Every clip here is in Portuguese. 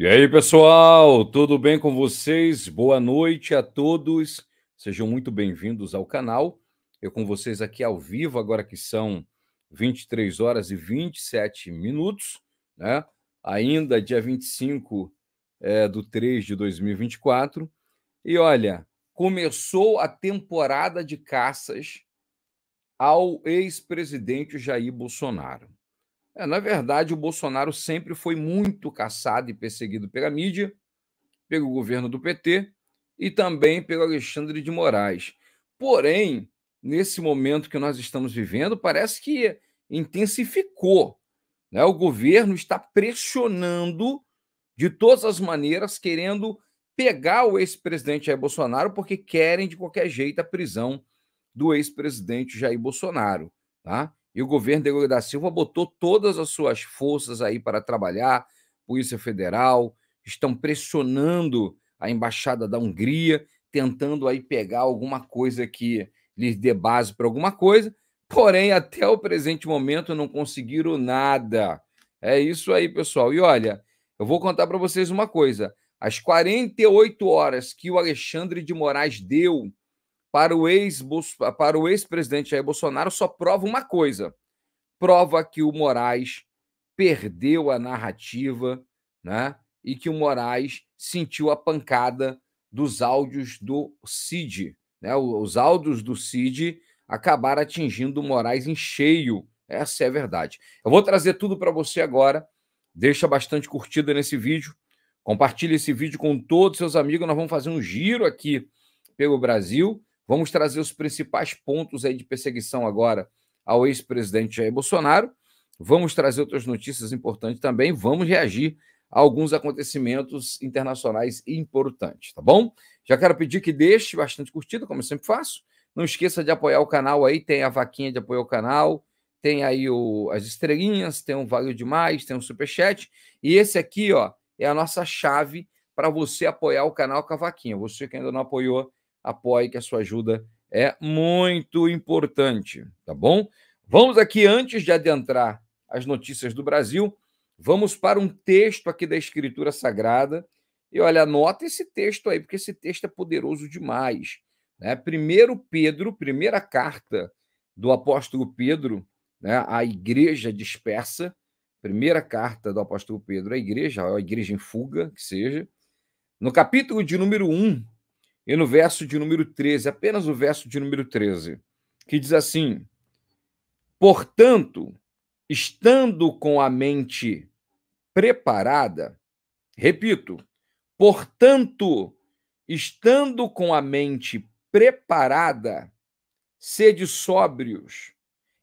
E aí, pessoal, tudo bem com vocês? Boa noite a todos. Sejam muito bem-vindos ao canal. Eu com vocês aqui ao vivo, agora que são 23 horas e 27 minutos, né? Ainda dia 25 é, do 3 de 2024. E olha, começou a temporada de caças ao ex-presidente Jair Bolsonaro. É, na verdade, o Bolsonaro sempre foi muito caçado e perseguido pela mídia, pelo governo do PT e também pelo Alexandre de Moraes. Porém, nesse momento que nós estamos vivendo, parece que intensificou. Né? O governo está pressionando de todas as maneiras, querendo pegar o ex-presidente Jair Bolsonaro, porque querem de qualquer jeito a prisão do ex-presidente Jair Bolsonaro. Tá? E o governo de Lula da Silva botou todas as suas forças aí para trabalhar, Polícia Federal, estão pressionando a embaixada da Hungria, tentando aí pegar alguma coisa que lhes dê base para alguma coisa, porém até o presente momento não conseguiram nada. É isso aí, pessoal. E olha, eu vou contar para vocês uma coisa. As 48 horas que o Alexandre de Moraes deu para o ex-presidente Jair Bolsonaro só prova uma coisa: prova que o Moraes perdeu a narrativa né, e que o Moraes sentiu a pancada dos áudios do CID. Né? Os áudios do CID acabaram atingindo o Moraes em cheio. Essa é a verdade. Eu vou trazer tudo para você agora. Deixa bastante curtida nesse vídeo. Compartilhe esse vídeo com todos seus amigos. Nós vamos fazer um giro aqui pelo Brasil Vamos trazer os principais pontos aí de perseguição agora ao ex-presidente Jair Bolsonaro. Vamos trazer outras notícias importantes também. Vamos reagir a alguns acontecimentos internacionais importantes, tá bom? Já quero pedir que deixe bastante curtida, como eu sempre faço. Não esqueça de apoiar o canal aí, tem a vaquinha de apoio ao canal, tem aí o, as estrelinhas, tem um Valeu Demais, tem um Superchat. E esse aqui, ó, é a nossa chave para você apoiar o canal com a vaquinha. Você que ainda não apoiou, apoie, que a sua ajuda é muito importante, tá bom? Vamos aqui, antes de adentrar as notícias do Brasil, vamos para um texto aqui da Escritura Sagrada. E olha, anota esse texto aí, porque esse texto é poderoso demais. Né? Primeiro Pedro, primeira carta do apóstolo Pedro, né? a igreja dispersa, primeira carta do apóstolo Pedro à igreja, a igreja em fuga, que seja, no capítulo de número 1, e no verso de número 13, apenas o verso de número 13, que diz assim: Portanto, estando com a mente preparada, repito, portanto, estando com a mente preparada, sede sóbrios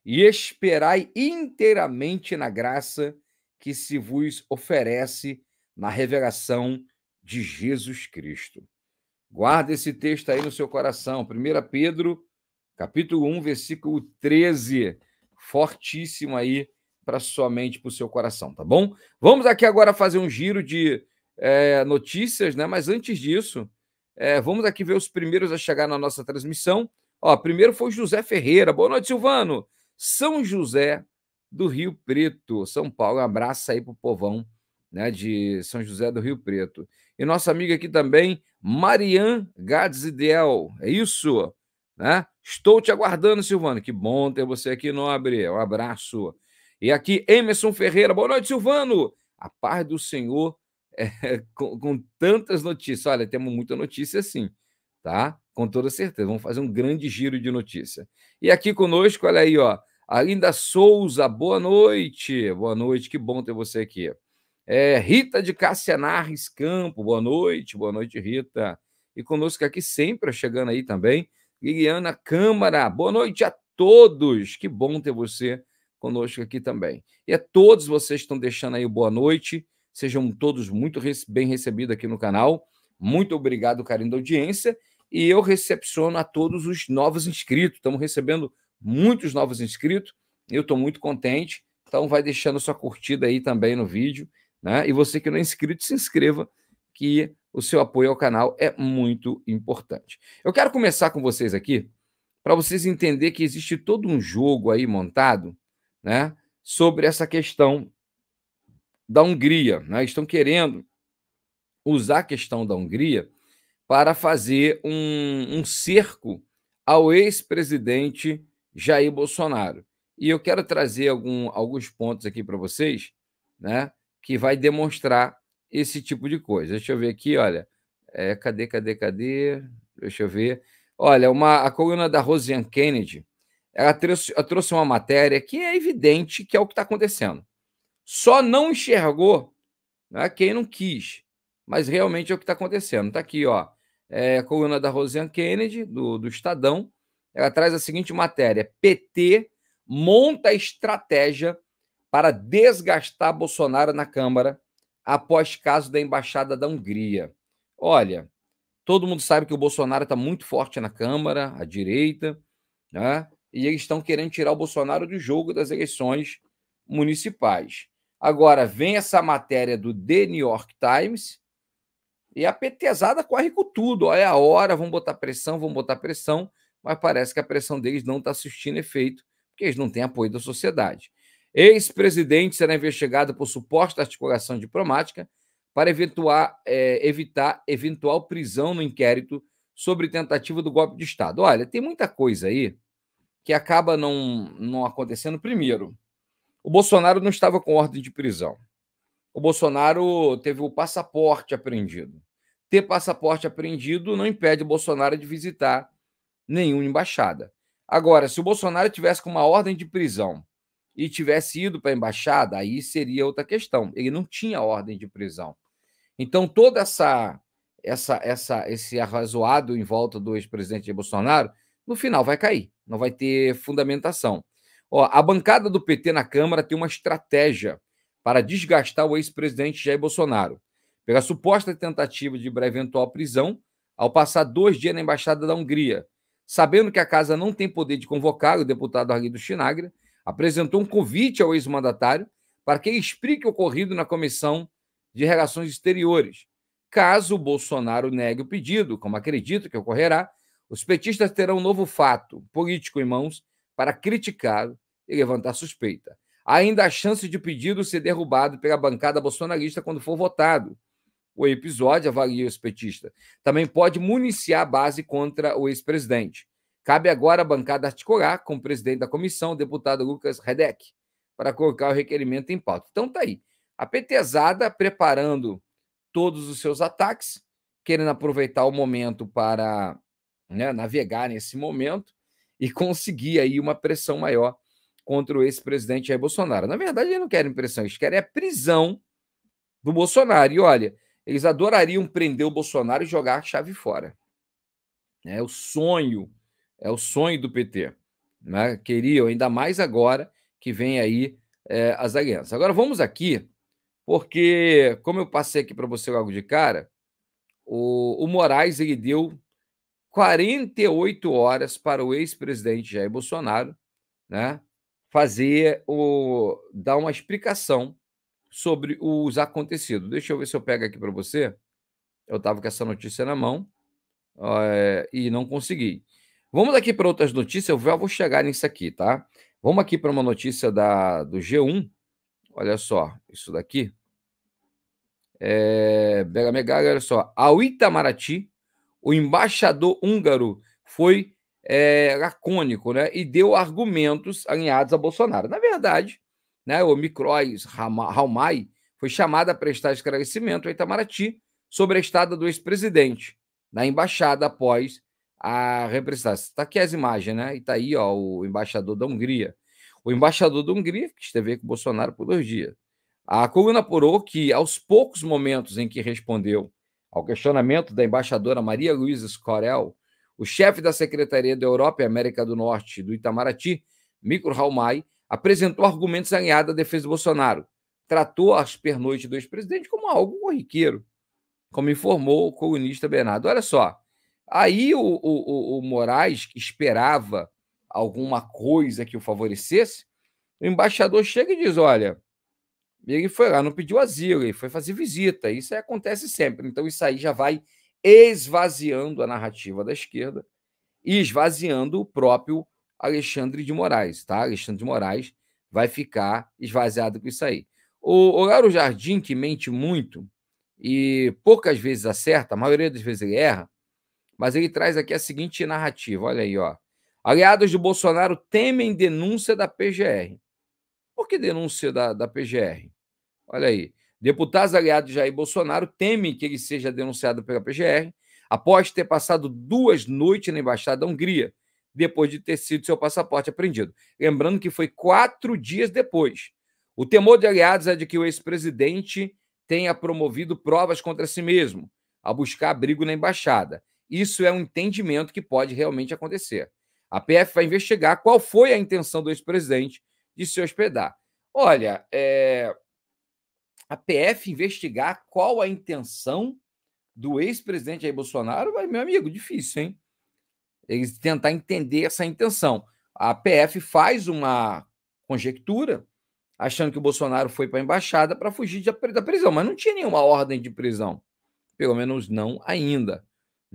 e esperai inteiramente na graça que se vos oferece na revelação de Jesus Cristo. Guarda esse texto aí no seu coração. 1 Pedro, capítulo 1, versículo 13. Fortíssimo aí para sua mente, para o seu coração, tá bom? Vamos aqui agora fazer um giro de é, notícias, né? Mas antes disso, é, vamos aqui ver os primeiros a chegar na nossa transmissão. Ó, primeiro foi José Ferreira. Boa noite, Silvano. São José do Rio Preto, São Paulo. Um abraço aí pro povão, né, de São José do Rio Preto. E nossa amiga aqui também, Marian Gades É isso? Né? Estou te aguardando, Silvano. Que bom ter você aqui, nobre. Um abraço. E aqui, Emerson Ferreira. Boa noite, Silvano. A paz do Senhor é, com, com, tantas notícias. Olha, temos muita notícia sim, tá? Com toda certeza. Vamos fazer um grande giro de notícia. E aqui conosco, olha aí, ó. Alinda Souza, boa noite. Boa noite, que bom ter você aqui. É, Rita de Cassianarres Campo, boa noite, boa noite, Rita. E conosco aqui sempre, chegando aí também, Liliana Câmara, boa noite a todos, que bom ter você conosco aqui também. E a todos vocês que estão deixando aí boa noite, sejam todos muito bem recebidos aqui no canal, muito obrigado, carinho da audiência, e eu recepciono a todos os novos inscritos, estamos recebendo muitos novos inscritos, eu estou muito contente, então vai deixando sua curtida aí também no vídeo, né? E você que não é inscrito, se inscreva, que o seu apoio ao canal é muito importante. Eu quero começar com vocês aqui, para vocês entenderem que existe todo um jogo aí montado né, sobre essa questão da Hungria. Né? Estão querendo usar a questão da Hungria para fazer um, um cerco ao ex-presidente Jair Bolsonaro. E eu quero trazer algum, alguns pontos aqui para vocês, né? que vai demonstrar esse tipo de coisa. Deixa eu ver aqui, olha. É, cadê, cadê, cadê? Deixa eu ver. Olha, uma, a coluna da Rosiane Kennedy, ela trouxe, ela trouxe uma matéria que é evidente que é o que está acontecendo. Só não enxergou né, quem não quis, mas realmente é o que está acontecendo. Está aqui, ó. É, a coluna da Rosiane Kennedy, do, do Estadão, ela traz a seguinte matéria: PT monta estratégia para desgastar Bolsonaro na Câmara após caso da embaixada da Hungria. Olha, todo mundo sabe que o Bolsonaro está muito forte na Câmara, à direita, né? e eles estão querendo tirar o Bolsonaro do jogo das eleições municipais. Agora, vem essa matéria do The New York Times e a petezada corre com tudo. Olha a hora, vão botar pressão, vão botar pressão, mas parece que a pressão deles não está surtindo efeito, porque eles não têm apoio da sociedade. Ex-presidente será investigado por suposta articulação diplomática para eventuar, é, evitar eventual prisão no inquérito sobre tentativa do golpe de Estado. Olha, tem muita coisa aí que acaba não, não acontecendo. Primeiro, o Bolsonaro não estava com ordem de prisão. O Bolsonaro teve o passaporte apreendido. Ter passaporte apreendido não impede o Bolsonaro de visitar nenhuma embaixada. Agora, se o Bolsonaro tivesse com uma ordem de prisão e tivesse ido para a embaixada, aí seria outra questão. Ele não tinha ordem de prisão. Então, toda essa essa essa esse arrazoado em volta do ex-presidente Bolsonaro, no final vai cair, não vai ter fundamentação. Ó, a bancada do PT na Câmara tem uma estratégia para desgastar o ex-presidente Jair Bolsonaro pela suposta tentativa de eventual prisão ao passar dois dias na Embaixada da Hungria. Sabendo que a casa não tem poder de convocar, o deputado Arguido Chinagre apresentou um convite ao ex-mandatário para que explique o ocorrido na Comissão de Relações Exteriores. Caso Bolsonaro negue o pedido, como acredito que ocorrerá, os petistas terão um novo fato político em mãos para criticá-lo e levantar suspeita. Há ainda a chance de o pedido ser derrubado pela bancada bolsonarista quando for votado. O episódio, avalia os petistas, também pode municiar a base contra o ex-presidente. Cabe agora a bancada articular com o presidente da comissão, o deputado Lucas Redeck, para colocar o requerimento em pauta. Então tá aí. A PTzada preparando todos os seus ataques, querendo aproveitar o momento para né, navegar nesse momento e conseguir aí uma pressão maior contra o ex-presidente Jair Bolsonaro. Na verdade, eles não querem pressão, eles querem a prisão do Bolsonaro. E olha, eles adorariam prender o Bolsonaro e jogar a chave fora. É o sonho é o sonho do PT. Né? Queriam, ainda mais agora que vem aí é, as alianças. Agora vamos aqui, porque como eu passei aqui para você logo de cara, o, o Moraes ele deu 48 horas para o ex-presidente Jair Bolsonaro né, fazer o, dar uma explicação sobre os acontecidos. Deixa eu ver se eu pego aqui para você. Eu estava com essa notícia na mão é, e não consegui. Vamos aqui para outras notícias, eu já vou chegar nisso aqui, tá? Vamos aqui para uma notícia da, do G1. Olha só, isso daqui. É, Bega Megaga, olha só. Ao Itamaraty, o embaixador húngaro foi é, lacônico né, e deu argumentos alinhados a Bolsonaro. Na verdade, né, o Micróis Raumai foi chamado a prestar esclarecimento ao Itamaraty sobre a estada do ex-presidente na embaixada após a representar. Está aqui as imagens, né? E está aí ó, o embaixador da Hungria. O embaixador da Hungria, que esteve com o Bolsonaro por dois dias. A coluna apurou que, aos poucos momentos em que respondeu ao questionamento da embaixadora Maria Luiza Scorel, o chefe da Secretaria da Europa e América do Norte do Itamaraty, Mikro Raumai, apresentou argumentos alinhados à defesa do Bolsonaro. Tratou as pernoites do ex-presidente como algo corriqueiro, como informou o colunista Bernardo. Olha só, Aí o, o, o Moraes esperava alguma coisa que o favorecesse, o embaixador chega e diz: olha, ele foi lá, não pediu asilo, ele foi fazer visita. Isso aí acontece sempre. Então, isso aí já vai esvaziando a narrativa da esquerda e esvaziando o próprio Alexandre de Moraes, tá? Alexandre de Moraes vai ficar esvaziado com isso aí. O Lauro Jardim, que mente muito e poucas vezes acerta, a maioria das vezes ele erra, mas ele traz aqui a seguinte narrativa, olha aí, ó. Aliados de Bolsonaro temem denúncia da PGR. Por que denúncia da, da PGR? Olha aí. Deputados aliados de Jair Bolsonaro temem que ele seja denunciado pela PGR após ter passado duas noites na Embaixada da Hungria, depois de ter sido seu passaporte apreendido. Lembrando que foi quatro dias depois. O temor de aliados é de que o ex-presidente tenha promovido provas contra si mesmo, a buscar abrigo na embaixada. Isso é um entendimento que pode realmente acontecer. A PF vai investigar qual foi a intenção do ex-presidente de se hospedar. Olha, é... a PF investigar qual a intenção do ex-presidente Jair Bolsonaro, vai, meu amigo, difícil, hein? Eles tentar entender essa intenção. A PF faz uma conjectura, achando que o Bolsonaro foi para a embaixada para fugir da prisão, mas não tinha nenhuma ordem de prisão. Pelo menos não ainda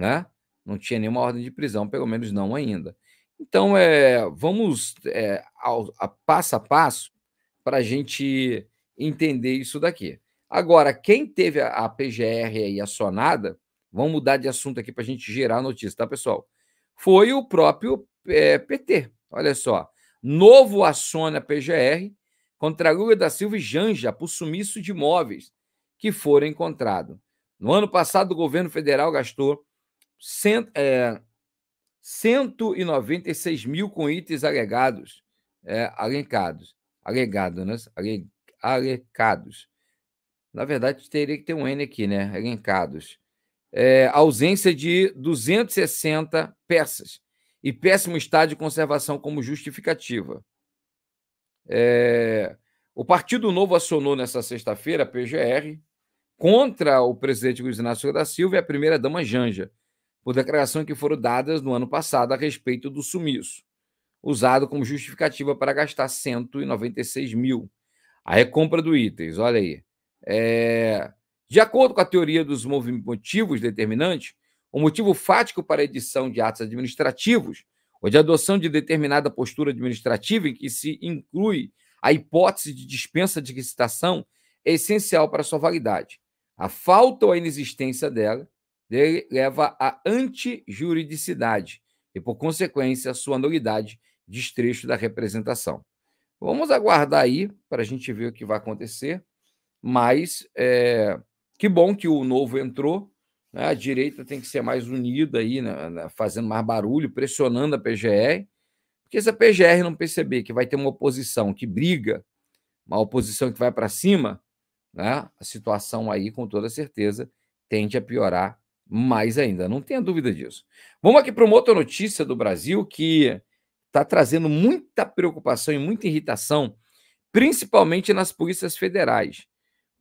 né? Não tinha nenhuma ordem de prisão, pelo menos não ainda. Então, é, vamos é, ao, a passo a passo para a gente entender isso daqui. Agora, quem teve a, a PGR aí acionada, vamos mudar de assunto aqui para a gente gerar notícia, tá, pessoal? Foi o próprio é, eh, PT. Olha só. Novo aciona a PGR contra Lula da Silva e Janja por sumiço de imóveis que foram encontrados. No ano passado, o governo federal gastou cent, é, 196 mil com itens alegados, é, alencados, alegado, né? Ale, Na verdade, teria que ter um N aqui, né? Alencados. É, ausência de 260 peças e péssimo estado de conservação como justificativa. É, o Partido Novo acionou nessa sexta-feira a PGR contra o presidente Luiz Inácio da Silva e a primeira-dama Janja, por declarações que foram dadas no ano passado a respeito do sumiço, usado como justificativa para gastar 196 mil. A recompra do itens, olha aí. É... De acordo com a teoria dos motivos determinantes, o motivo fático para a edição de atos administrativos ou de adoção de determinada postura administrativa em que se inclui a hipótese de dispensa de licitação é essencial para sua validade. A falta ou a inexistência dela leva à antijuridicidade e, por consequência, à sua nulidade, estrecho da representação. Vamos aguardar aí para a gente ver o que vai acontecer, mas é, que bom que o novo entrou. Né? A direita tem que ser mais unida aí, né? fazendo mais barulho, pressionando a PGR, porque se a PGR não perceber que vai ter uma oposição que briga, uma oposição que vai para cima, né? a situação aí, com toda certeza, tende a piorar mais ainda, não tenha dúvida disso. Vamos aqui para uma outra notícia do Brasil que está trazendo muita preocupação e muita irritação, principalmente nas polícias federais,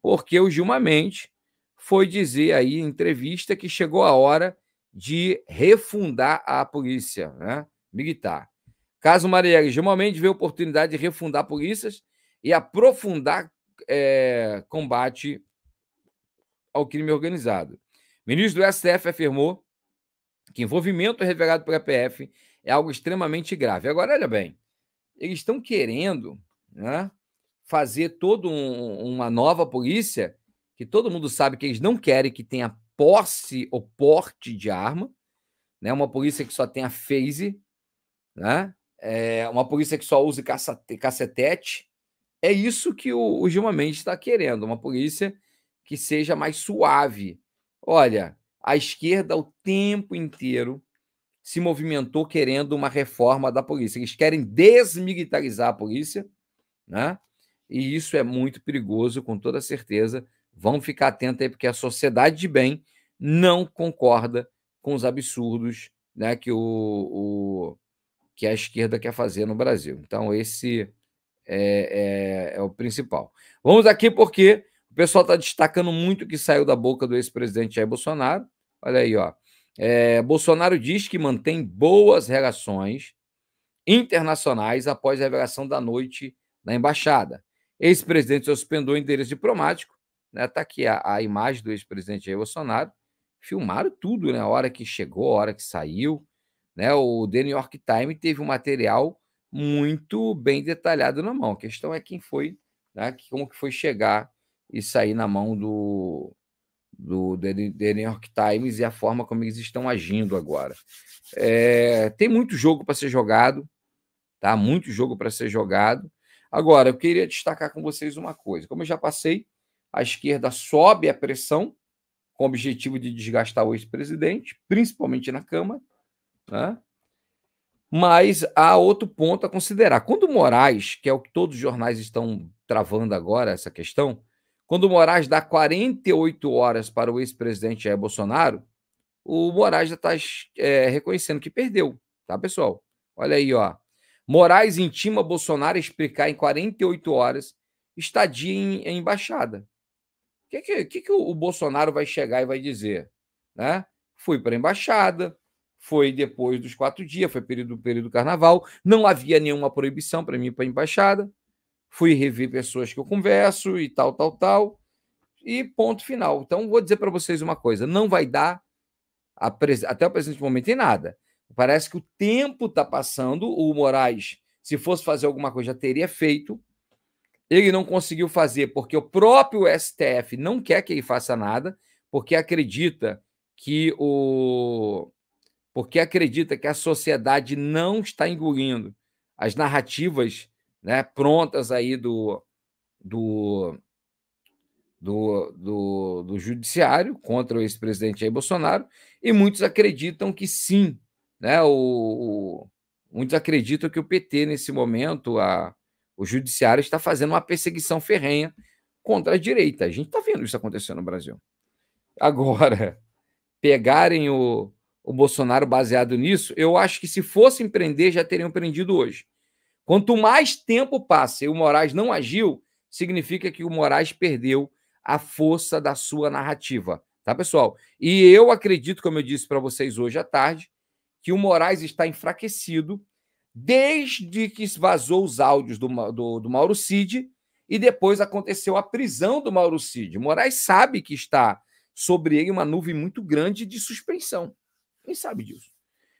porque o Gilmar Mendes foi dizer aí em entrevista que chegou a hora de refundar a polícia né, militar. Caso Marielle Gilmar Mendes vê a oportunidade de refundar polícias e aprofundar é, combate ao crime organizado ministro do STF afirmou que envolvimento revelado pela PF é algo extremamente grave. Agora, olha bem, eles estão querendo né, fazer toda um, uma nova polícia que todo mundo sabe que eles não querem que tenha posse ou porte de arma, né? Uma polícia que só tenha phase, né? É uma polícia que só use cacetete. É isso que o, o Gilmar Mendes está querendo, uma polícia que seja mais suave, Olha, a esquerda o tempo inteiro se movimentou querendo uma reforma da polícia. Eles querem desmilitarizar a polícia, né? E isso é muito perigoso, com toda certeza. Vamos ficar atentos aí, porque a sociedade de bem não concorda com os absurdos né, que, o, o que a esquerda quer fazer no Brasil. Então, esse é, é, é o principal. Vamos aqui, porque pessoal está destacando muito o que saiu da boca do ex-presidente Jair Bolsonaro. Olha aí, ó. É, Bolsonaro diz que mantém boas relações internacionais após a revelação da noite na embaixada. Ex-presidente suspendeu o endereço diplomático. Está né? Tá aqui a, a, imagem do ex-presidente Jair Bolsonaro. Filmaram tudo, né? A hora que chegou, a hora que saiu. Né? O The New York Times teve um material muito bem detalhado na mão. A questão é quem foi, né? como que foi chegar e sair na mão do, do The New York Times e a forma como eles estão agindo agora. É, tem muito jogo para ser jogado, tá? Muito jogo para ser jogado. Agora, eu queria destacar com vocês uma coisa. Como eu já passei, a esquerda sobe a pressão com o objetivo de desgastar o ex-presidente, principalmente na Câmara, né? Mas há outro ponto a considerar. Quando o Moraes, que é o que todos os jornais estão travando agora, essa questão, quando o Moraes dá 48 horas para o ex-presidente Jair Bolsonaro, o Moraes já está é, reconhecendo que perdeu, tá, pessoal? Olha aí, ó. Moraes intima Bolsonaro a explicar em 48 horas estadia em, em embaixada. O que, que, que, que o, Bolsonaro vai chegar e vai dizer? Né? Fui para a embaixada, foi depois dos quatro dias, foi período período do carnaval, não havia nenhuma proibição para mim para a embaixada fui rever pessoas que eu converso e tal, tal, tal. E ponto final. Então, vou dizer para vocês uma coisa: não vai dar a pres... até o presente momento em nada. Parece que o tempo está passando. O Moraes, se fosse fazer alguma coisa, já teria feito. Ele não conseguiu fazer porque o próprio STF não quer que ele faça nada, porque acredita que o porque acredita que a sociedade não está engolindo as narrativas né, prontas aí do, do, do, do, do judiciário contra o ex-presidente Jair Bolsonaro, e muitos acreditam que sim, né, o, o muitos acreditam que o PT, nesse momento, a, o judiciário está fazendo uma perseguição ferrenha contra a direita. A gente está vendo isso acontecendo no Brasil. Agora, pegarem o, o Bolsonaro baseado nisso, eu acho que se fossem prender, já teriam prendido hoje. Quanto mais tempo passa e o Moraes não agiu, significa que o Moraes perdeu a força da sua narrativa, tá, pessoal? E eu acredito, como eu disse para vocês hoje à tarde, que o Moraes está enfraquecido desde que vazou os áudios do, do, do Mauro Cid e depois aconteceu a prisão do Mauro Cid. O Moraes sabe que está sobre ele uma nuvem muito grande de suspensão. Quem sabe disso?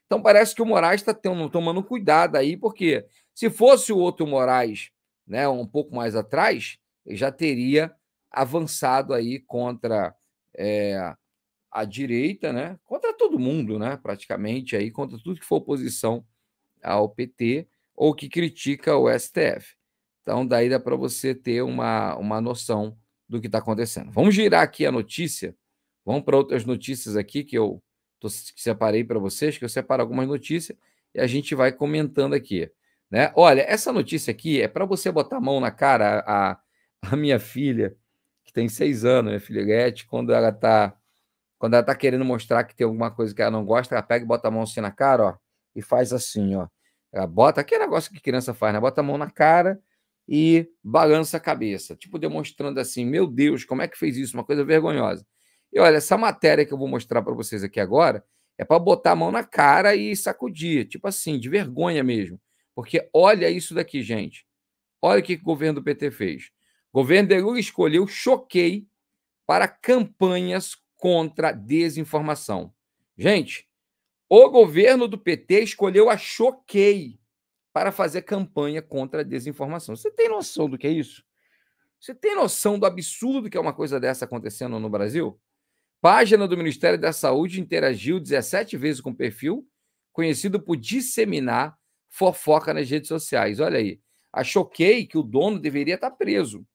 Então parece que o Moraes está tomando cuidado aí, porque se fosse o outro Moraes, né, um pouco mais atrás, ele já teria avançado aí contra é, a direita, né? Contra todo mundo, né? Praticamente aí contra tudo que for oposição ao PT ou que critica o STF. Então daí dá para você ter uma, uma noção do que está acontecendo. Vamos girar aqui a notícia. Vamos para outras notícias aqui que eu tô, que separei para vocês, que eu separo algumas notícias e a gente vai comentando aqui. Né? Olha, essa notícia aqui é para você botar a mão na cara. A, a minha filha, que tem seis anos, minha filha Gretchen, quando ela tá quando ela tá querendo mostrar que tem alguma coisa que ela não gosta, ela pega e bota a mão assim na cara, ó, e faz assim, ó. Ela bota aquele negócio que criança faz, né? Bota a mão na cara e balança a cabeça, tipo demonstrando assim, meu Deus, como é que fez isso? Uma coisa vergonhosa. E olha, essa matéria que eu vou mostrar para vocês aqui agora é para botar a mão na cara e sacudir, tipo assim, de vergonha mesmo. Porque olha isso daqui, gente. Olha o que o governo do PT fez. O governo de Lula escolheu choquei para campanhas contra desinformação. Gente, o governo do PT escolheu a Choquei para fazer campanha contra a desinformação. Você tem noção do que é isso? Você tem noção do absurdo que é uma coisa dessa acontecendo no Brasil? Página do Ministério da Saúde interagiu 17 vezes com o perfil, conhecido por disseminar fofoca nas redes sociais. Olha aí. Achoquei é que o dono deveria estar tá preso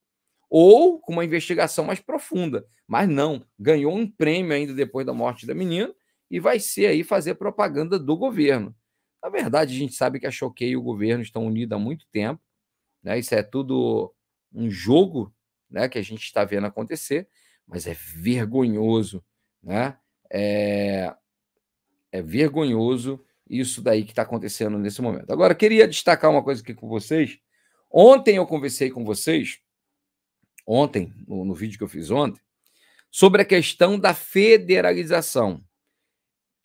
ou com uma investigação mais profunda, mas não, ganhou um prêmio ainda depois da morte da menina e vai ser aí fazer propaganda do governo. Na verdade, a gente sabe que a Choquei e o governo estão unidos há muito tempo, né? Isso é tudo um jogo, né, que a gente está vendo acontecer, mas é vergonhoso, né? É, é vergonhoso isso daí que está acontecendo nesse momento. Agora, queria destacar uma coisa aqui com vocês. Ontem eu conversei com vocês, ontem, no, no vídeo que eu fiz ontem, sobre a questão da federalização.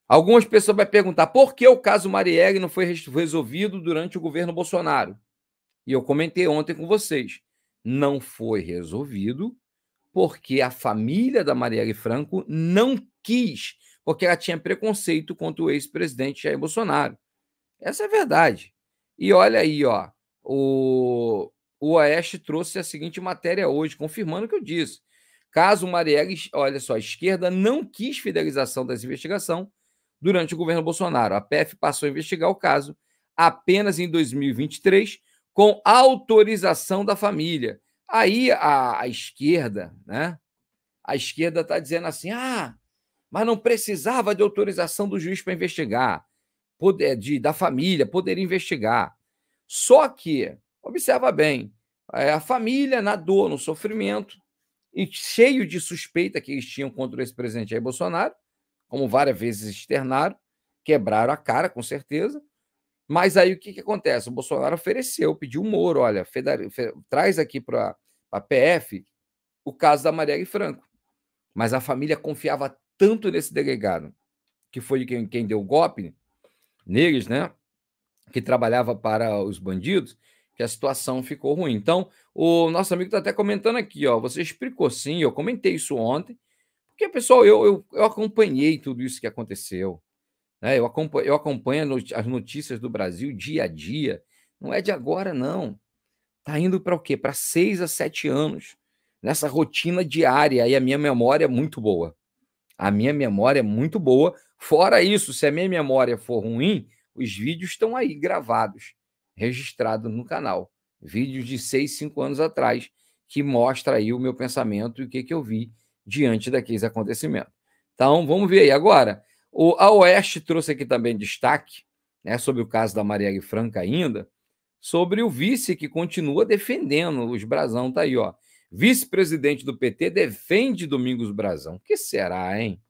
Algumas pessoas vão perguntar por que o caso Marielle não foi resolvido durante o governo Bolsonaro. E eu comentei ontem com vocês. Não foi resolvido porque a família da Marielle Franco não quis porque ela tinha preconceito contra o ex-presidente Jair Bolsonaro. Essa é a verdade. E olha aí, ó, o, o Oeste trouxe a seguinte matéria hoje, confirmando o que eu disse. Caso Marielle, olha só, a esquerda não quis fidelização das investigação durante o governo Bolsonaro. A PF passou a investigar o caso apenas em 2023, com autorização da família. Aí a, a esquerda, né? A esquerda está dizendo assim: ah, mas não precisava de autorização do juiz para investigar, poder, de, da família, poder investigar. Só que, observa bem, é, a família, na dor, no sofrimento, e cheio de suspeita que eles tinham contra esse presidente Jair Bolsonaro, como várias vezes externaram, quebraram a cara, com certeza. Mas aí o que, que acontece? O Bolsonaro ofereceu, pediu o Moro, olha, traz aqui para a PF o caso da Marielle Franco. Mas a família confiava tanto nesse delegado, que foi quem, quem deu o golpe neles, né? Que trabalhava para os bandidos, que a situação ficou ruim. Então, o nosso amigo está até comentando aqui, ó. Você explicou sim, eu comentei isso ontem, porque, pessoal, eu, eu, eu acompanhei tudo isso que aconteceu. Né? Eu, acompanho, eu acompanho as notícias do Brasil dia a dia. Não é de agora, não. Está indo para o quê? Para seis a sete anos, nessa rotina diária, e a minha memória é muito boa. A minha memória é muito boa. Fora isso, se a minha memória for ruim, os vídeos estão aí gravados, registrados no canal. Vídeos de seis, cinco anos atrás, que mostra aí o meu pensamento e o que, que eu vi diante daqueles acontecimentos. Então, vamos ver aí. Agora, o, a Oeste trouxe aqui também destaque né, sobre o caso da Marielle Franca ainda, sobre o vice que continua defendendo os brasão, tá aí, ó. Vice-presidente do PT defende Domingos Brazão. O que será, hein?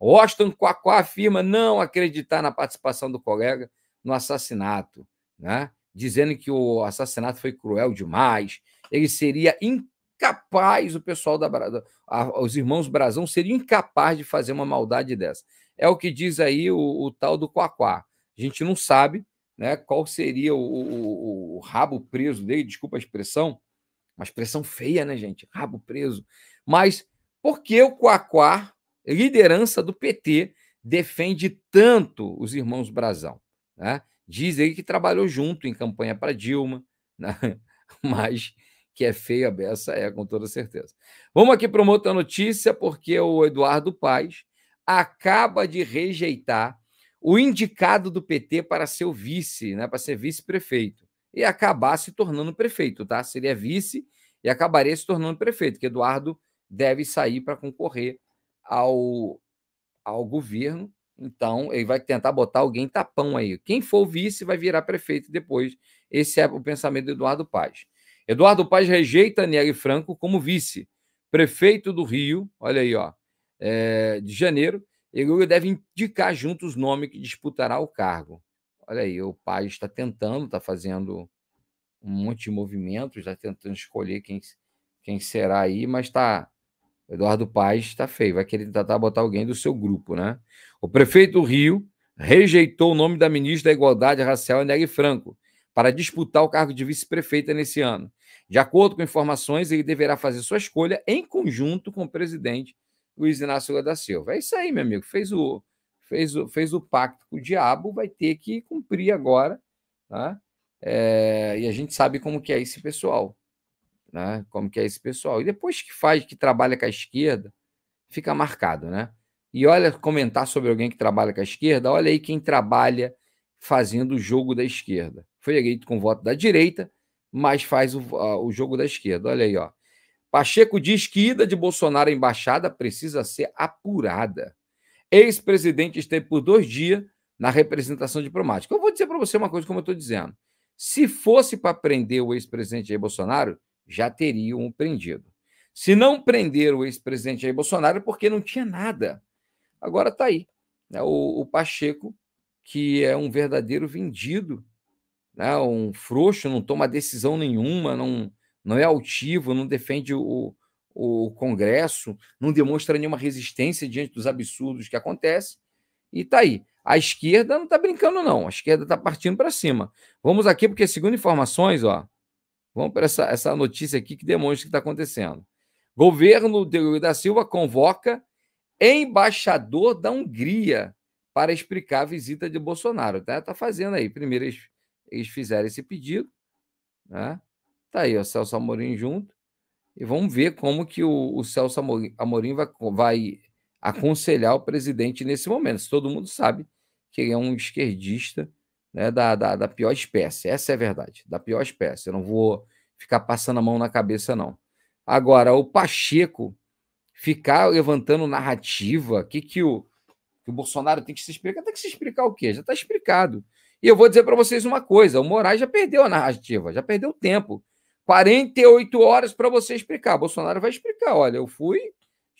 Washington Quacó afirma não acreditar na participação do colega no assassinato, né? dizendo que o assassinato foi cruel demais. Ele seria incapaz, o pessoal da os irmãos Brazão seriam incapaz de fazer uma maldade dessa. É o que diz aí o, o tal do Quacó. A gente não sabe né, qual seria o, o, o rabo preso dele, desculpa a expressão, uma expressão feia, né, gente? Rabo preso. Mas por que o Quaquá, liderança do PT, defende tanto os irmãos Brazão? Né? Diz ele que trabalhou junto em campanha para Dilma, né? mas que é feia a beça, é, com toda certeza. Vamos aqui para uma outra notícia, porque o Eduardo Paz acaba de rejeitar o indicado do PT para ser o vice, né, para ser vice-prefeito. E acabar se tornando prefeito, tá? Seria é vice e acabaria se tornando prefeito, que Eduardo deve sair para concorrer ao, ao governo. Então, ele vai tentar botar alguém tapão aí. Quem for vice vai virar prefeito depois. Esse é o pensamento do Eduardo Paz. Eduardo Paz rejeita Nieri Franco como vice. Prefeito do Rio, olha aí, ó, é, de janeiro, e deve indicar junto os nome que disputará o cargo. Olha aí, o Paz está tentando, está fazendo um monte de movimentos, já tá tentando escolher quem, quem será aí, mas tá. Eduardo Paes está feio, vai querer tentar botar alguém do seu grupo, né? O prefeito do Rio rejeitou o nome da ministra da Igualdade Racial, Nery Franco, para disputar o cargo de vice-prefeita nesse ano. De acordo com informações, ele deverá fazer sua escolha em conjunto com o presidente Luiz Inácio Lula da Silva. É isso aí, meu amigo. Fez o, fez o, fez o pacto com o diabo, vai ter que cumprir agora. Tá? É, e a gente sabe como que é esse pessoal, né? Como que é esse pessoal. E depois que faz, que trabalha com a esquerda, fica marcado, né? E olha, comentar sobre alguém que trabalha com a esquerda, olha aí quem trabalha fazendo o jogo da esquerda. Foi eleito com voto da direita, mas faz o, a, o jogo da esquerda. Olha aí, ó. Pacheco diz que ida de Bolsonaro à embaixada precisa ser apurada. Ex-presidente esteve por dois dias na representação diplomática. Eu vou dizer para você uma coisa, como eu estou dizendo. Se fosse para prender o ex-presidente Jair Bolsonaro, já teriam o prendido. Se não prender o ex-presidente Jair Bolsonaro, é porque não tinha nada. Agora está aí. Né? O, o, Pacheco, que é um verdadeiro vendido, né? um frouxo, não toma decisão nenhuma, não, não é altivo, não defende o, o Congresso, não demonstra nenhuma resistência diante dos absurdos que acontecem. E está aí. A esquerda não está brincando, não. A esquerda está partindo para cima. Vamos aqui, porque segundo informações, ó, vamos para essa, essa notícia aqui que demonstra o que está acontecendo. Governo de, da Silva convoca embaixador da Hungria para explicar a visita de Bolsonaro. Está tá fazendo aí. Primeiro eles, eles fizeram esse pedido. Né? Tá aí o Celso Amorim junto. E vamos ver como que o, o Celso Amorim, Amorim vai, vai aconselhar o presidente nesse momento. Todo mundo sabe que ele é um esquerdista né, da, da, da pior espécie. Essa é a verdade, da pior espécie. Eu não vou ficar passando a mão na cabeça, não. Agora, o Pacheco ficar levantando narrativa, que que o que o Bolsonaro tem que se explicar, tem que se explicar o quê? Já está explicado. E eu vou dizer para vocês uma coisa: o Moraes já perdeu a narrativa, já perdeu tempo. 48 horas para você explicar. Bolsonaro vai explicar: olha, eu fui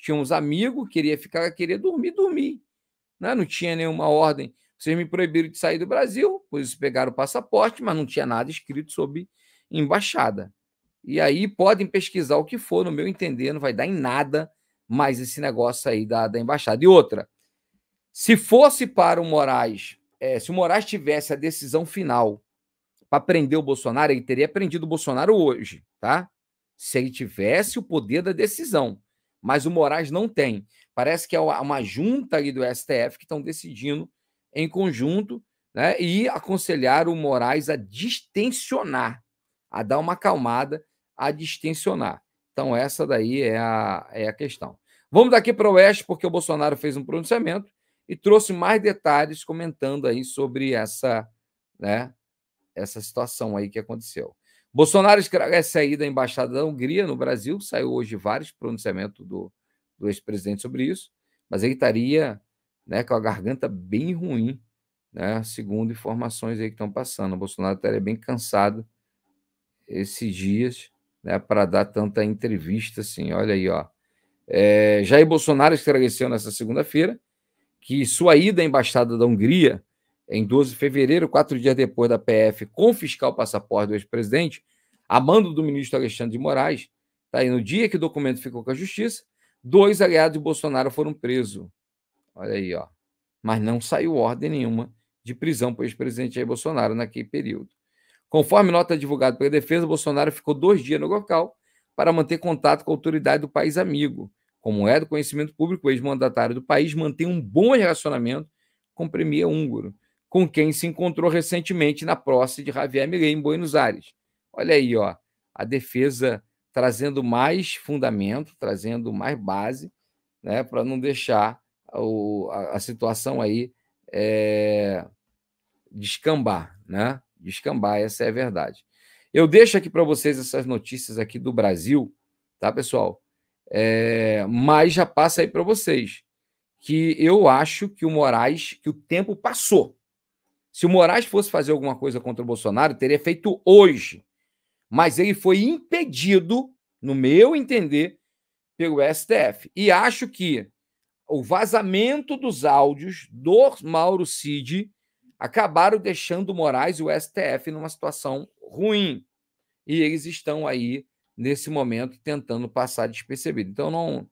tinha uns amigos, queria ficar, queria dormir, dormir. Né? Não tinha nenhuma ordem. Vocês me proibiram de sair do Brasil, por isso pegaram o passaporte, mas não tinha nada escrito sobre embaixada. E aí podem pesquisar o que for, no meu entender, não vai dar em nada mais esse negócio aí da, da embaixada. E outra, se fosse para o Moraes, é, se o Moraes tivesse a decisão final para prender o Bolsonaro, ele teria prendido o Bolsonaro hoje, tá? Se ele tivesse o poder da decisão mas o Moraes não tem. Parece que é uma junta ali do STF que estão decidindo em conjunto né, e aconselhar o Moraes a distensionar, a dar uma acalmada, a distensionar. Então, essa daí é a, é a questão. Vamos daqui para o Oeste, porque o Bolsonaro fez um pronunciamento e trouxe mais detalhes comentando aí sobre essa, né, essa situação aí que aconteceu. Bolsonaro esclarece aí da embaixada da Hungria no Brasil, saiu hoje vários pronunciamentos do, do ex-presidente sobre isso, mas ele estaria né, com a garganta bem ruim, né, segundo informações aí que estão passando. O Bolsonaro estaria bem cansado esses dias né, para dar tanta entrevista assim. Olha aí, ó. É, Jair Bolsonaro esclareceu nessa segunda-feira que sua ida à embaixada da Hungria em 12 de fevereiro, quatro dias depois da PF confiscar o passaporte do ex-presidente, a mando do ministro Alexandre de Moraes, tá aí, no dia que o documento ficou com a justiça, dois aliados de Bolsonaro foram presos. Olha aí, ó. Mas não saiu ordem nenhuma de prisão para o ex-presidente Jair Bolsonaro naquele período. Conforme nota divulgada pela defesa, Bolsonaro ficou dois dias no local para manter contato com a autoridade do país amigo. Como é do conhecimento público, o ex-mandatário do país mantém um bom relacionamento com o premier húngaro com quem se encontrou recentemente na posse de Javier Milei em Buenos Aires. Olha aí, ó, a defesa trazendo mais fundamento, trazendo mais base, né, para não deixar o, a, a, situação aí é, descambar, né? Descambar, essa é a verdade. Eu deixo aqui para vocês essas notícias aqui do Brasil, tá, pessoal? É, mas já passa aí para vocês que eu acho que o Moraes, que o tempo passou se o Moraes fosse fazer alguma coisa contra o Bolsonaro, teria feito hoje. Mas ele foi impedido, no meu entender, pelo STF. E acho que o vazamento dos áudios do Mauro Cid acabaram deixando o Moraes e o STF numa situação ruim. E eles estão aí, nesse momento, tentando passar despercebido. Então, não,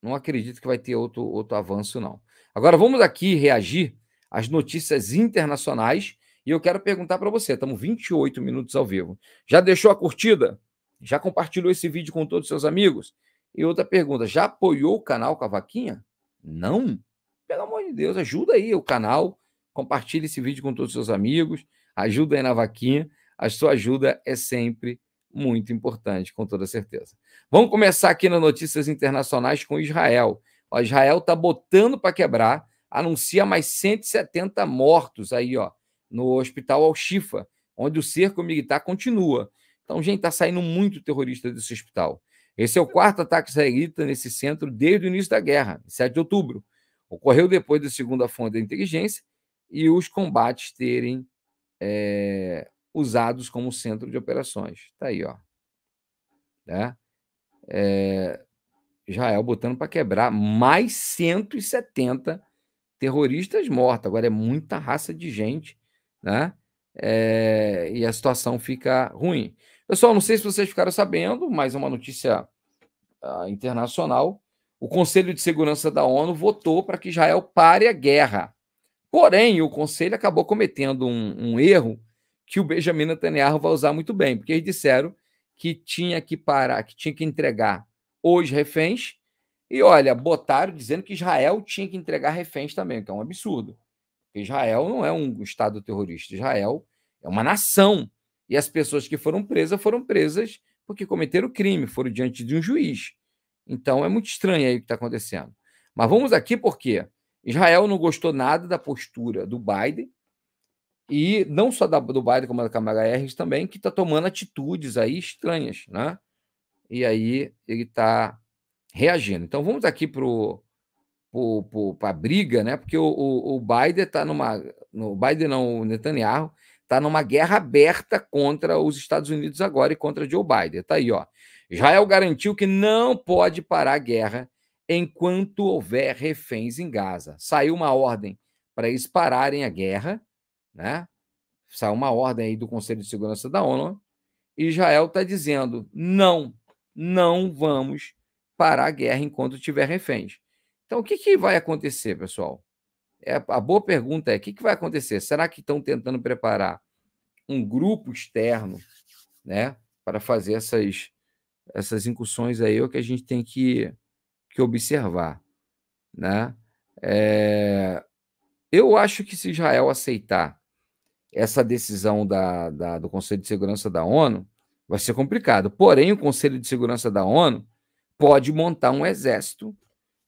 não acredito que vai ter outro, outro avanço, não. Agora, vamos aqui reagir as notícias internacionais. E eu quero perguntar para você: estamos 28 minutos ao vivo. Já deixou a curtida? Já compartilhou esse vídeo com todos os seus amigos? E outra pergunta: já apoiou o canal com a vaquinha? Não? Pelo amor de Deus, ajuda aí o canal. Compartilhe esse vídeo com todos os seus amigos. Ajuda aí na vaquinha. A sua ajuda é sempre muito importante, com toda certeza. Vamos começar aqui nas notícias internacionais com Israel. O Israel está botando para quebrar anuncia mais 170 mortos aí, ó, no hospital Al-Shifa, onde o cerco militar continua. Então, gente, está saindo muito terrorista desse hospital. Esse é o quarto ataque israelita nesse centro desde o início da guerra, 7 de outubro. Ocorreu depois da segunda fonte da inteligência e os combates terem é, usados como centro de operações. Está aí, ó. Né? É, Israel botando para quebrar mais 170 terroristas mortos. Agora é muita raça de gente, né? É, e a situação fica ruim. Pessoal, não sei se vocês ficaram sabendo, mas é uma notícia uh, internacional. O Conselho de Segurança da ONU votou para que Israel pare a guerra. Porém, o Conselho acabou cometendo um, um erro que o Benjamin Netanyahu vai usar muito bem, porque eles disseram que tinha que parar, que tinha que entregar os reféns e olha, botaram dizendo que Israel tinha que entregar reféns também, que é um absurdo. Israel não é um Estado terrorista, Israel é uma nação. E as pessoas que foram presas foram presas porque cometeram crime, foram diante de um juiz. Então é muito estranho aí o que está acontecendo. Mas vamos aqui porque Israel não gostou nada da postura do Biden, e não só da, do Biden, como da Câmara Harris também, que está tomando atitudes aí estranhas, né? E aí ele está reagindo. Então vamos aqui para a briga, né? Porque o, o, o Biden está numa. O Biden não, o Netanyahu está numa guerra aberta contra os Estados Unidos agora e contra Joe Biden. Está aí, ó. Israel garantiu que não pode parar a guerra enquanto houver reféns em Gaza. Saiu uma ordem para eles pararem a guerra, né? Saiu uma ordem aí do Conselho de Segurança da ONU. Israel está dizendo: não, não vamos parar a guerra enquanto tiver reféns. Então, o que, que vai acontecer, pessoal? É, a boa pergunta é: o que, que vai acontecer? Será que estão tentando preparar um grupo externo né, para fazer essas, essas incursões aí? É o que a gente tem que, que observar. Né? É, eu acho que se Israel aceitar essa decisão da, da, do Conselho de Segurança da ONU, vai ser complicado. Porém, o Conselho de Segurança da ONU pode montar um exército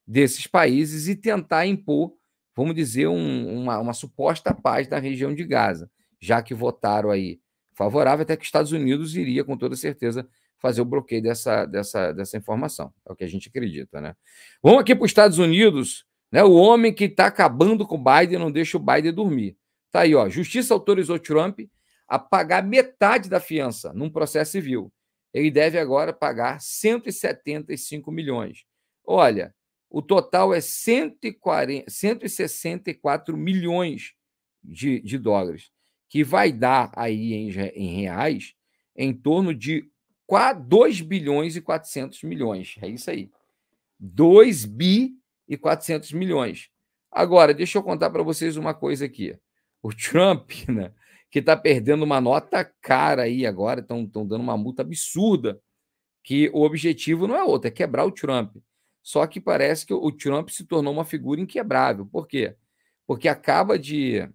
desses países e tentar impor, vamos dizer, um, uma, uma suposta paz na região de Gaza, já que votaram aí favorável, até que os Estados Unidos iria, com toda certeza, fazer o bloqueio dessa, dessa, dessa informação. É o que a gente acredita, né? Vamos aqui para os Estados Unidos, né? O homem que está acabando com o Biden não deixa o Biden dormir. Tá aí, ó. Justiça autorizou Trump a pagar metade da fiança num processo civil ele deve agora pagar 175 milhões. Olha, o total é 140, 164 milhões de, de dólares, que vai dar aí em, em reais em torno de 2 bilhões e 400 milhões. É isso aí. 2 bi e 400 milhões. Agora, deixa eu contar para vocês uma coisa aqui. O Trump, né? que está perdendo uma nota cara aí agora, estão dando uma multa absurda, que o objetivo não é outro, é quebrar o Trump. Só que parece que o Trump se tornou uma figura inquebrável. Por quê? Porque acaba de.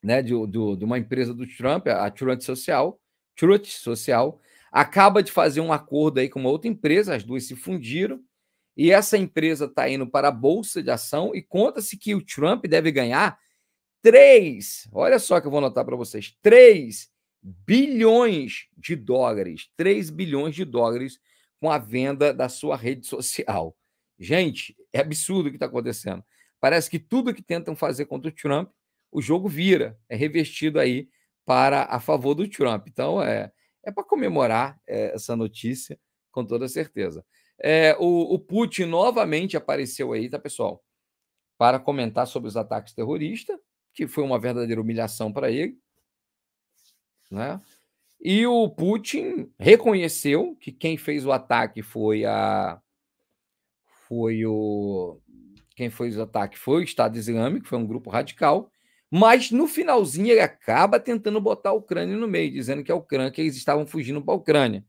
Né, de, de, de uma empresa do Trump, a Trump Social, Truth Social, acaba de fazer um acordo aí com uma outra empresa, as duas se fundiram, e essa empresa está indo para a Bolsa de Ação e conta-se que o Trump deve ganhar 3, olha só que eu vou anotar para vocês, 3 bilhões de dólares, 3 bilhões de dólares com a venda da sua rede social. Gente, é absurdo o que está acontecendo. Parece que tudo que tentam fazer contra o Trump, o jogo vira, é revestido aí para a favor do Trump. Então é, é para comemorar é, essa notícia, com toda certeza. É, o, o Putin novamente apareceu aí, tá, pessoal? Para comentar sobre os ataques terroristas, que foi uma verdadeira humilhação para ele. Né? E o Putin reconheceu que quem fez o ataque foi a foi o quem fez o ataque foi o Estado Islâmico, foi um grupo radical, mas no finalzinho ele acaba tentando botar a Ucrânia no meio, dizendo que a Ucrânia que eles estavam fugindo para a Ucrânia.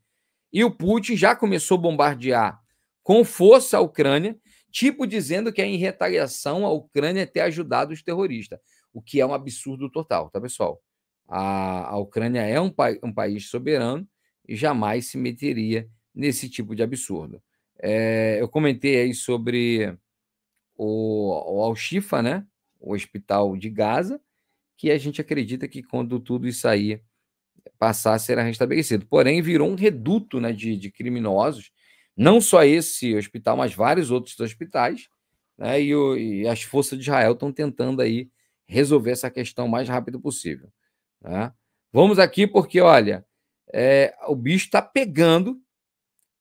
E o Putin já começou a bombardear com força a Ucrânia, tipo dizendo que é em retaliação a Ucrânia ter ajudado os terroristas o que é um absurdo total, tá, pessoal? A, a Ucrânia é um, pa um país soberano e jamais se meteria nesse tipo de absurdo. É, eu comentei aí sobre o, o Al-Shifa, né? O hospital de Gaza, que a gente acredita que quando tudo isso aí passar, será restabelecido. Porém, virou um reduto né, de, de criminosos, não só esse hospital, mas vários outros hospitais, né, e, o, e as forças de Israel estão tentando aí resolver essa questão o mais rápido possível. Tá? Vamos aqui, porque, olha, é, o bicho está pegando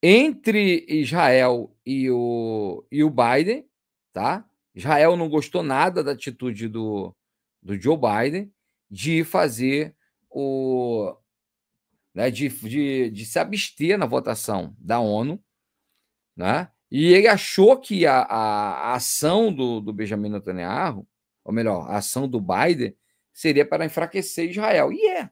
entre Israel e o, e o Biden, tá? Israel não gostou nada da atitude do, do Joe Biden de fazer o. Né, de, de, de se abster na votação da ONU, né? E ele achou que a, a, a ação do, do Benjamin Netanyahu ou melhor, a ação do Biden seria para enfraquecer Israel. E é.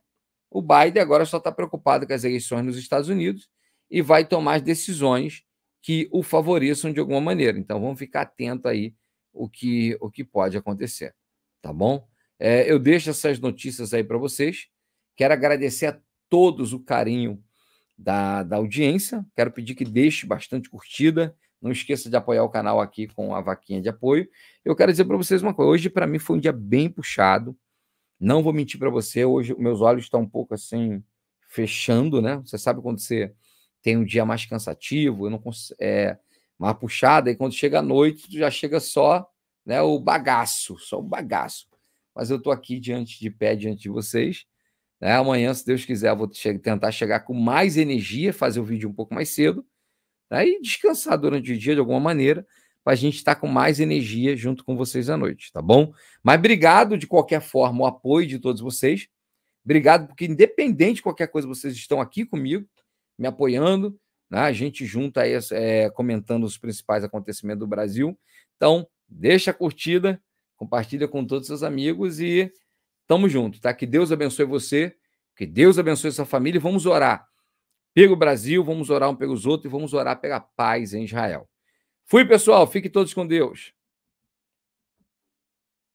O Biden agora só está preocupado com as eleições nos Estados Unidos e vai tomar as decisões que o favoreçam de alguma maneira. Então vamos ficar atento aí o que o que pode acontecer, tá bom? É, eu deixo essas notícias aí para vocês. Quero agradecer a todos o carinho da, da audiência. Quero pedir que deixe bastante curtida, não esqueça de apoiar o canal aqui com a vaquinha de apoio. Eu quero dizer para vocês uma coisa. Hoje, para mim, foi um dia bem puxado. Não vou mentir para você. Hoje, meus olhos estão um pouco assim, fechando, né? Você sabe quando você tem um dia mais cansativo, eu não é mais puxado E quando chega a noite, já chega só né, o bagaço só o bagaço. Mas eu estou aqui diante de pé, diante de vocês. Né? Amanhã, se Deus quiser, eu vou che tentar chegar com mais energia, fazer o vídeo um pouco mais cedo e descansar durante o dia de alguma maneira, para a gente estar tá com mais energia junto com vocês à noite, tá bom? Mas obrigado de qualquer forma o apoio de todos vocês. Obrigado, porque independente de qualquer coisa, vocês estão aqui comigo, me apoiando. Né? A gente junta aí é, comentando os principais acontecimentos do Brasil. Então, deixa a curtida, compartilha com todos os seus amigos e tamo junto, tá? Que Deus abençoe você, que Deus abençoe sua família e vamos orar pelo Brasil, vamos orar um pelos outros e vamos orar pela paz em Israel. Fui, pessoal. Fiquem todos com Deus.